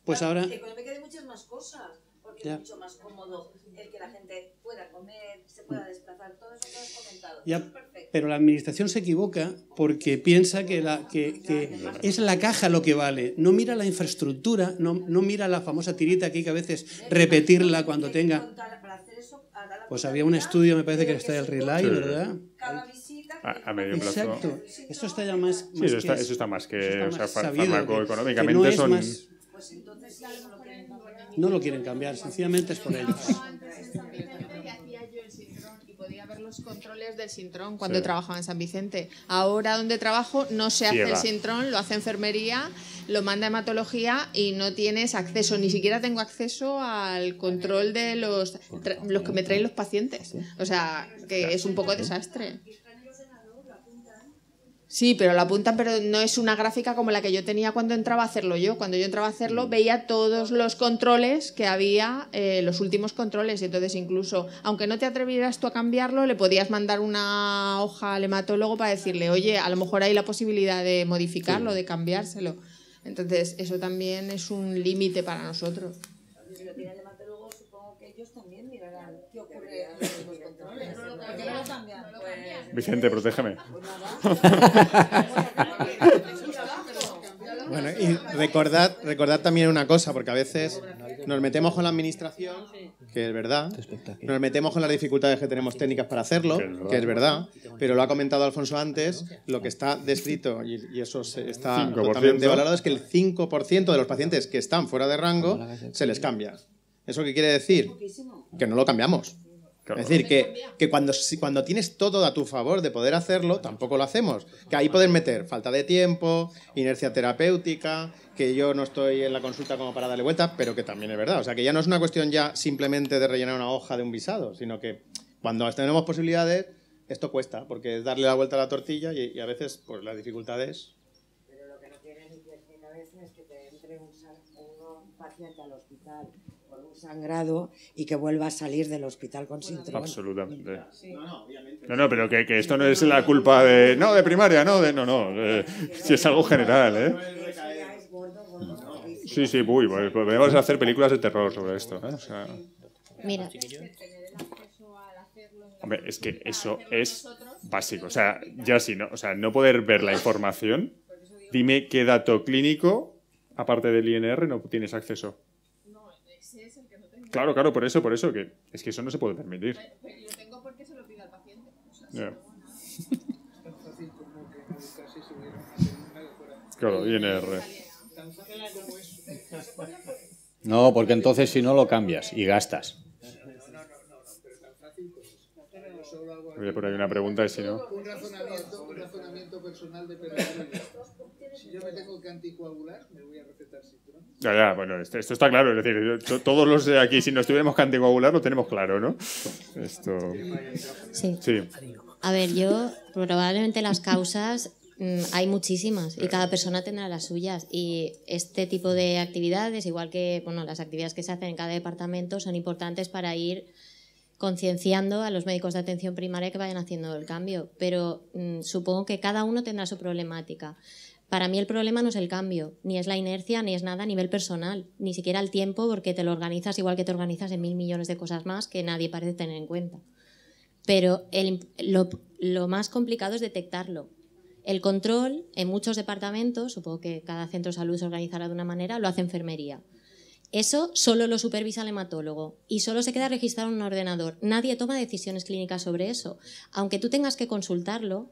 pues ahora. Económica muchas más cosas. Porque mucho más cómodo el que la gente pueda comer, se pueda desplazar, Pero la administración se equivoca porque piensa que, la, que, es la caja lo que vale. No mira la infraestructura, no, mira la famosa tirita que hay que a veces eh, repetirla cuando tenga. Pues había un estudio, me parece que está el Relay, ¿verdad? A, medio plazo. Exacto. Esto está ya más. más sí, eso, está, que, más que. Está más o sea, no son. Más... No lo quieren cambiar, sencillamente es por ellos. podía ver los controles del Sintrón cuando trabajaba en San Vicente. Ahora donde trabajo no se hace el Sintrón, lo hace enfermería, lo manda hematología y no tienes acceso, ni siquiera tengo acceso al control de los, los que me traen los pacientes. O sea, que es un poco desastre. Sí, pero la punta pero no es una gráfica como la que yo tenía cuando entraba a hacerlo yo. Cuando yo entraba a hacerlo mm. veía todos los controles que había, eh, los últimos controles. entonces incluso, aunque no te atrevieras tú a cambiarlo, le podías mandar una hoja al hematólogo para decirle, oye, a lo mejor hay la posibilidad de modificarlo, de cambiárselo. Entonces eso también es un límite para nosotros. Si lo tiene el hematólogo, supongo que ellos también mirarán qué ocurre a los controles. Vicente, protégeme. <laughs> Bueno, y recordad, recordad también una cosa, porque a veces nos metemos con la administración, que es verdad, este nos metemos con las dificultades que tenemos técnicas para hacerlo, que es verdad, pero lo ha comentado Alfonso antes, lo que está descrito, y, eso está totalmente valorado, es que el 5% de los pacientes que están fuera de rango se les cambia. ¿Eso qué quiere decir? Que no lo cambiamos. Es decir, que, cuando, si, cuando tienes todo a tu favor de poder hacerlo, tampoco lo hacemos. Que ahí puedes meter falta de tiempo, inercia terapéutica, que yo no estoy en la consulta como para darle vuelta, pero que también es verdad. O sea, que ya no es una cuestión ya simplemente de rellenar una hoja de un visado, sino que cuando tenemos posibilidades, esto cuesta, porque es darle la vuelta a la tortilla y, a veces por pues, la dificultad es... Pero lo que no quieren ni a veces es que te entre un, un paciente al hospital sangrado y que vuelva a salir del hospital con síntomas. Absolutamente. No, no, pero que, esto no es la culpa de, no, de primaria, no, de, no, no, <laughs> si es algo general, ¿eh? Sí, sí, uy, podemos pues, pues hacer películas de terror sobre esto, ¿eh? Mira. es que eso es básico, o sea, ya si no, o sea, no poder ver la información, dime qué dato clínico, aparte del INR, no tienes acceso. Claro, claro, por eso, por eso, que es que eso no se puede permitir. Pero, tengo porque se lo pide al paciente. Claro, INR. No, porque entonces si no lo cambias y gastas. por ahí una pregunta y si no. Un razonamiento, personal de Si yo me tengo que anticoagular, me voy a recetar Ya, ya, bueno, este, esto, está claro. Es decir, todos los de aquí, si nos tuviéramos que anticoagular, lo tenemos claro, ¿no? Esto. Sí. sí. A ver, yo probablemente las causas mm, hay muchísimas y cada persona tendrá las suyas. Y este tipo de actividades, igual que bueno, las actividades que se hacen en cada departamento, son importantes para ir concienciando a los médicos de atención primaria que vayan haciendo el cambio, pero mm, supongo que cada uno tendrá su problemática. Para mí el problema no es el cambio, ni es la inercia, ni es nada a nivel personal, ni siquiera el tiempo, porque te lo organizas igual que te organizas en mil millones de cosas más que nadie parece tener en cuenta. Pero lo más complicado es detectarlo, el control en muchos departamentos, supongo que cada centro de salud se organizará de una manera, lo hace enfermería. Eso solo lo supervisa el hematólogo y solo se queda registrado en un ordenador. Nadie toma decisiones clínicas sobre eso. Aunque tú tengas que consultarlo,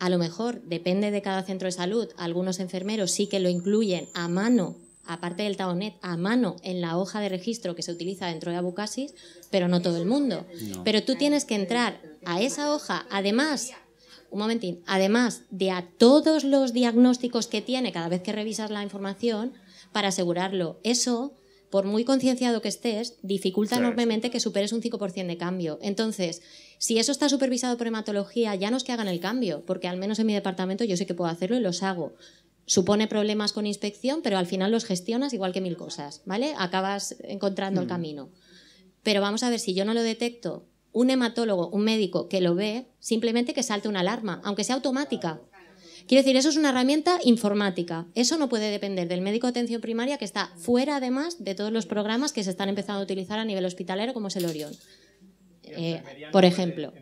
a lo mejor depende de cada centro de salud. Algunos enfermeros sí que lo incluyen a mano, aparte del taonet, a mano en la hoja de registro que se utiliza dentro de Abucasis, pero no todo el mundo. Pero tú tienes que entrar a esa hoja, además un momentín, además de a todos los diagnósticos que tiene cada vez que revisas la información, para asegurarlo. Eso por muy concienciado que estés, dificulta enormemente que superes un 5% de cambio. Entonces, si eso está supervisado por hematología, ya no es que hagan el cambio, porque al menos en mi departamento yo sé que puedo hacerlo y los hago. Supone problemas con inspección, pero al final los gestionas igual que mil cosas, ¿vale? Acabas encontrando el mm. camino. Pero vamos a ver, si yo no lo detecto, un hematólogo, un médico que lo ve, simplemente que salte una alarma, aunque sea automática. Quiero decir, eso es una herramienta informática. Eso no puede depender del médico de atención primaria que está fuera, además, de todos los programas que se están empezando a utilizar a nivel hospitalero, como es el Orión. Eh, por ejemplo.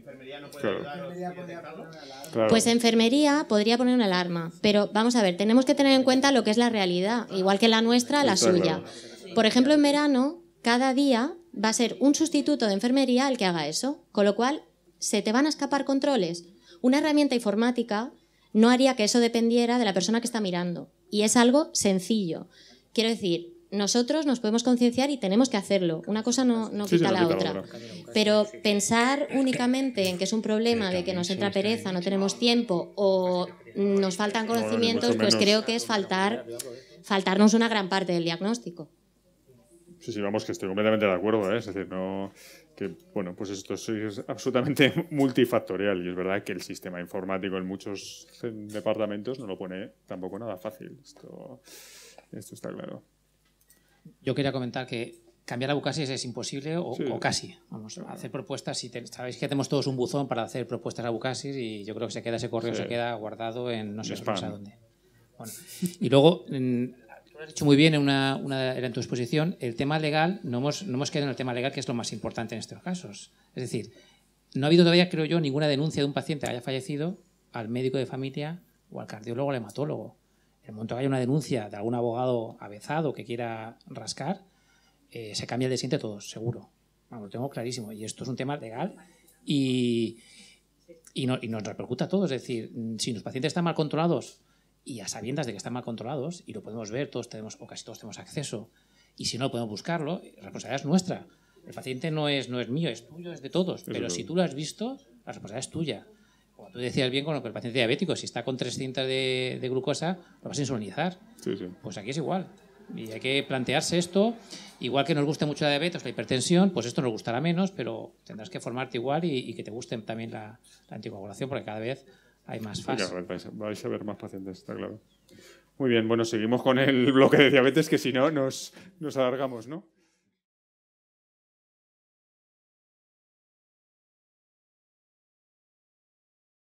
No puede Pues enfermería podría poner una alarma, pero vamos a ver, tenemos que tener en cuenta lo que es la realidad, igual que la nuestra, la suya. Por ejemplo, en verano, cada día va a ser un sustituto de enfermería el que haga eso, con lo cual se te van a escapar controles. Una herramienta informática no haría que eso dependiera de la persona que está mirando. Y es algo sencillo. Quiero decir, nosotros nos podemos concienciar y tenemos que hacerlo. Una cosa no, quita, la otra. Pero pensar únicamente en que es un problema de que nos entra pereza, no tenemos tiempo o nos faltan conocimientos, pues creo que es faltar, faltarnos una gran parte del diagnóstico. Sí, sí, vamos, que estoy completamente de acuerdo. ¿eh? Es decir, no, que bueno, pues esto es absolutamente <laughs> multifactorial y es verdad que el sistema informático en muchos departamentos no lo pone tampoco nada fácil. Esto, está claro. Yo quería comentar que cambiar a Bucasis es imposible o, casi. Vamos a hacer propuestas. y sabéis que tenemos todos un buzón para hacer propuestas a Bucasis y yo creo que se queda ese correo, se queda guardado en no sé, dónde. y luego lo has dicho muy bien en, una, en tu exposición, el tema legal, no hemos, quedado en el tema legal, que es lo más importante en estos casos. Es decir, no ha habido todavía, creo yo, ninguna denuncia de un paciente que haya fallecido al médico de familia o al cardiólogo o al hematólogo. En el momento que haya una denuncia de algún abogado avezado que quiera rascar, eh, se cambia el de todos, seguro. lo tengo clarísimo. Y esto es un tema legal y, y nos repercuta a todos. Es decir, si los pacientes están mal controlados, y a sabiendas de que están mal controlados, y lo podemos ver, todos tenemos, o casi todos tenemos acceso, y si no podemos buscarlo, la responsabilidad es nuestra. El paciente no es, no es mío, es tuyo, es de todos, pero si tú lo has visto, la responsabilidad es tuya. Como tú decías bien con el paciente diabético, si está con 300 de, de glucosa, lo vas a insulinizar. Pues aquí es igual. Y hay que plantearse esto, igual que nos guste mucho la diabetes, la hipertensión, pues esto nos gustará menos, pero tendrás que formarte igual y, que te guste también la, la anticoagulación, porque cada vez hay más fáciles. vais a ver más pacientes, está claro. Muy bien, bueno, seguimos con el bloque de diabetes, que si no nos, nos alargamos, ¿no?